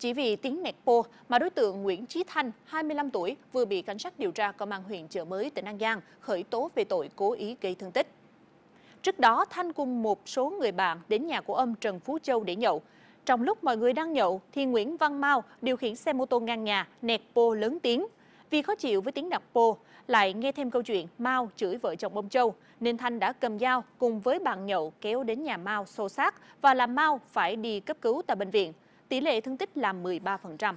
Chỉ vì tiếng nẹt pô mà đối tượng Nguyễn Chí Thanh, 25 tuổi, vừa bị cảnh sát điều tra công an huyện Chợ Mới, tỉnh An Giang khởi tố về tội cố ý gây thương tích. Trước đó, Thanh cùng một số người bạn đến nhà của ông Trần Phú Châu để nhậu. Trong lúc mọi người đang nhậu thì Nguyễn Văn Mao điều khiển xe mô tô ngang nhà, nẹt pô lớn tiếng. Vì khó chịu với tiếng nẹt pô, lại nghe thêm câu chuyện Mao chửi vợ chồng ông Châu, nên Thanh đã cầm dao cùng với bạn nhậu kéo đến nhà Mao xô xát và làm Mao phải đi cấp cứu tại bệnh viện tỷ lệ thương tích là 13%.